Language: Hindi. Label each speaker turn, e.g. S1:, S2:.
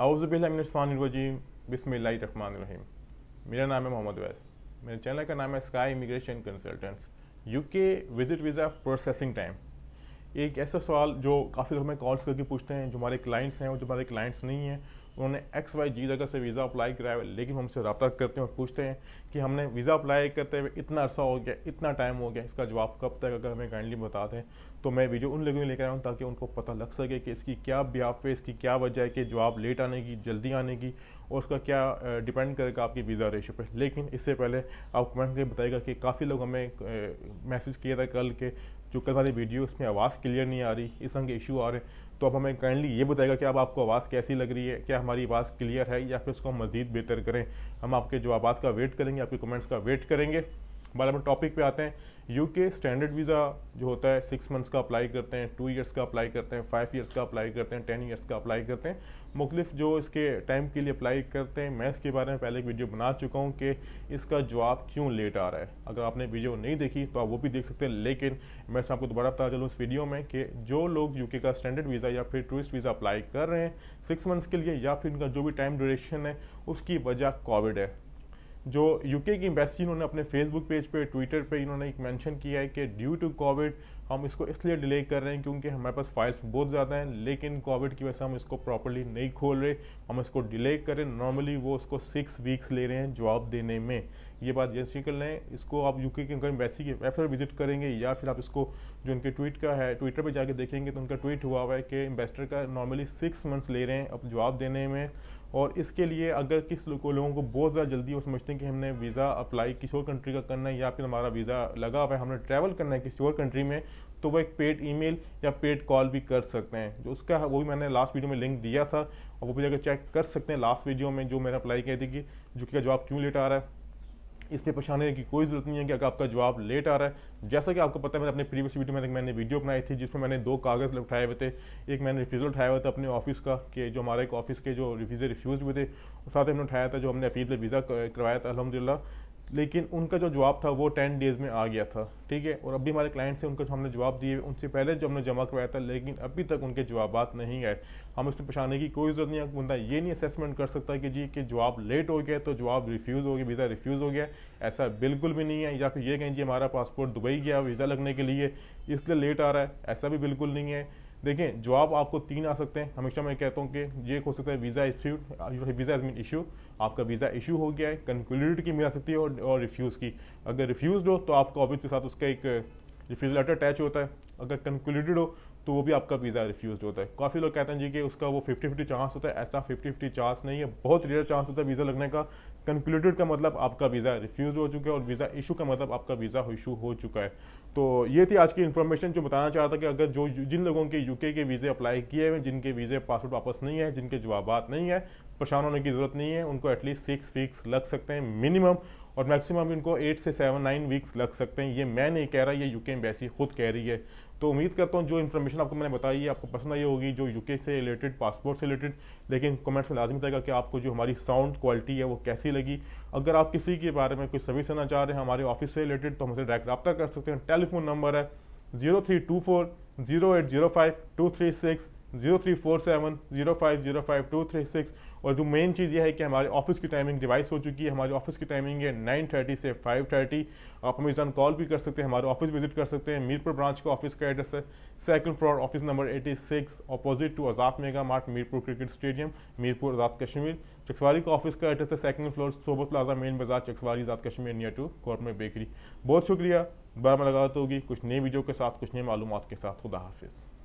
S1: अवज़बिल्लाजीम बिसमीम मेरा नाम है मोहम्मद वैस मेरे चैनल का नाम है Sky Immigration consultants UK visit visa processing time एक ऐसा सवाल जो काफ़ी लोग हमें कॉल्स करके पूछते हैं जो हमारे क्लाइंट्स हैं और जो हमारे क्लाइंट्स नहीं हैं उन्होंने एक्स वाई जी जगह से वीज़ा अप्लाई कराया हुआ लेकिन हमसे रबता करते हैं और पूछते हैं कि हमने वीज़ा अप्लाई करते हुए इतना अरसा हो गया इतना टाइम हो गया इसका जवाब कब तक अगर हमें काइंडली बता दें तो मैं वीडियो उन लोगों में लेकर आया हूँ ताकि उनको पता लग सके कि इसकी क्या ब्याप है इसकी क्या वजह है कि जवाब लेट आने की जल्दी आने की और उसका क्या डिपेंड करेगा आपकी वीज़ा रेशो पे लेकिन इससे पहले आप कमेंट करके बताएगा कि काफ़ी लोग हमें मैसेज किया था कल के जो कल वाली वीडियो उसमें आवाज़ क्लियर नहीं आ रही इस तरह के इशू आ रहे हैं तो अब हमें काइंडली ये बताएगा कि अब आपको आवाज़ कैसी लग रही है क्या हमारी आवाज़ क्लियर है या फिर उसको हम मज़ीद बेहतर करें हम आपके जवाब का वेट करेंगे आपके कमेंट्स का वेट करेंगे बारे में टॉपिक पे आते हैं यूके स्टैंडर्ड वीज़ा जो होता है सिक्स मंथ्स का अप्लाई करते हैं टू इयर्स का अप्लाई करते हैं फाइव इयर्स का अप्लाई करते हैं टेन इयर्स का अप्लाई करते हैं मुख्तफ जो इसके टाइम के लिए अप्लाई करते हैं मैं इसके बारे में पहले एक वीडियो बना चुका हूँ कि इसका जवाब क्यों लेट आ रहा है अगर आपने वीडियो नहीं देखी तो आप वो भी देख सकते हैं लेकिन मैं आपको दोबारा बता चलूँ इस वीडियो में कि जो लोग यू का स्टैंडर्ड वीज़ा या फिर टूरिस्ट वीज़ा अप्लाई कर रहे हैं सिक्स मंथ्स के लिए या फिर उनका जो भी टाइम ड्यूरेशन है उसकी वजह कोविड है जो यूके की एम्बेसी इन्होंने अपने फेसबुक पेज पे ट्विटर पे इन्होंने एक मेंशन किया है कि ड्यू टू कोविड हम इसको इसलिए डिले कर रहे हैं क्योंकि हमारे पास फाइल्स बहुत ज़्यादा हैं लेकिन कोविड की वजह से हम इसको प्रॉपरली नहीं खोल रहे हम इसको डिले कर रहे नॉर्मली वो उसको सिक्स वीक्स ले रहे हैं जवाब देने में ये बात जैसे कर लें इसको आप यूके के उनका वैसी की वेबसाइट विजिट करेंगे या फिर आप इसको जो उनके ट्वीट का है ट्विटर पर जाके देखेंगे तो उनका ट्वीट हुआ हुआ है कि इन्वेस्टर का नॉर्मली सिक्स मंथ्स ले रहे हैं अब जवाब देने में और इसके लिए अगर किस को लोगों को बहुत ज़्यादा जल्दी वो समझते हैं कि हमने वीज़ा अप्लाई किसी और कंट्री का करना है या फिर हमारा वीज़ा लगा हुआ है हमने ट्रैवल करना है किसी और कंट्री में तो वह एक पेड ईमेल या पेड कॉल भी कर सकते हैं जो उसका वो भी मैंने लास्ट वीडियो में लिंक दिया था और वो भी जाकर चेक कर सकते हैं लास्ट वीडियो में जो मैंने अप्लाई किया थी कि जो कि जवाब क्यों लेट आ रहा है इसलिए परेशान की कोई ज़रूरत नहीं है कि अगर आपका जवाब लेट आ रहा है जैसा कि आपको पता है मैंने अपने प्रीवियस वीडियो में मैंने वीडियो बनाई थी जिसमें मैंने दो कागज़ उठाए हुए थे एक मैंने रिफ्यूज़ल उठाया हुआ था अपने ऑफिस का कि जो हमारे एक ऑफिस के जो रिफ्यूज़ रिफ्यूज़ हुए थे उस साथ हमने उठाया था जो हमने अपील पर वीज़ा करवाया था अलहमदिल्ला लेकिन उनका जो जवाब था वो टेन डेज़ में आ गया था ठीक है और अभी हमारे क्लाइंट से उनका जो हमने जवाब दिए उनसे पहले जो हमने जमा करवाया था लेकिन अभी तक उनके जवाब नहीं आए हम इसमें पछाने की कोई ज़रूरत नहीं है बंदा ये नहीं असेसमेंट कर सकता कि जी कि जवाब लेट हो गया तो जवाब रिफ्यूज़ हो गया वीज़ा रिफ्यूज़ हो गया ऐसा बिल्कुल भी नहीं है या फिर ये कहें जी हमारा पासपोर्ट दुबई गया वीज़ा लगने के लिए इसलिए लेट आ रहा है ऐसा भी बिल्कुल नहीं है देखें जवाब आपको तीन आ सकते हैं हमेशा मैं कहता हूँ कि ये हो सकता है visa issue visa is mean issue आपका वीज़ा इशू हो गया है कंक्लूडेड की मिल सकती है और, और रिफ्यूज़ की अगर रिफ्यूज़ हो तो आपका ऑफिस के साथ उसका एक रिफ्यूज़ लेटर अटैच होता है अगर कंक्लूडेड हो तो वो भी आपका वीज़ा रिफ्यूज़ होता है काफ़ी लोग कहते हैं जी कि उसका वो फिफ्टी फिफ्टी चांस होता है ऐसा फिफ्टी फिफ्टी चांस नहीं है बहुत रेयर चांस होता है वीज़ा लगने का कंक्लूडेड का मतलब आपका वीज़ा रिफ्यूज़ हो चुका है और वीज़ा इशू का मतलब आपका वीज़ा इशू हो चुका है तो ये थी आज की इन्फॉर्मेशन जो बताना चाह रहा था कि अगर जो जिन लोगों के यूके के वीज़े अप्लाई किए हुए जिनके वीज़े पासपोर्ट वापस नहीं है जिनके जवाब नहीं है परेशान होने की ज़रूरत नहीं है उनको एटलीस्ट सिक्स वीक्स लग सकते हैं मिनिमम और मैक्सिमम इनको एट से सेवन नाइन वीक्स लग सकते हैं ये मैं नहीं कह रहा ये यूके एम्बेसी खुद कह रही है तो उम्मीद करता हूँ जो इन्फॉर्मेशन आपको मैंने बताई है आपको पसंद आई होगी जो यूके से रिलेटेड पासपोर्ट से रिलेटेड लेकिन कमेंट्स में लाजमी रहेगा कि आपको जो हमारी साउंड क्वालिटी है वो कैसी लगी अगर आप किसी के बारे में कोई सर्विस देना चाह रहे हैं हमारे ऑफिस से रिलेटेड तो हमसे डायरेक्ट रब्ता कर सकते हैं टेलीफोन नंबर है zero three two four zero eight zero five two three six zero three four seven zero five zero five two three six और जो मेन चीज़ ये है कि हमारे ऑफिस की टाइमिंग डिवाइस हो चुकी है हमारे ऑफिस की टाइमिंग है नाइन थर्टी से फाइव थर्टी आप हमें इस कॉल भी कर सकते हैं हमारे ऑफिस विजिट कर सकते हैं मीरपुर ब्रांच का ऑफिस का एड्रेस है second floor office number eighty six opposite to Azad mega mart Mirpur cricket stadium Mirpur Azad Kashmir Chakswari का ऑफिस का एड्रेस है second floor Sobat plaza main बाजार Chakswari Azad Kashmir near to Gourmet bakery बहुत शुक्रिया दोबारा मुलाकात होगी कुछ नई वीडियो के साथ कुछ नई मालूम के साथ खुदा हाफिज़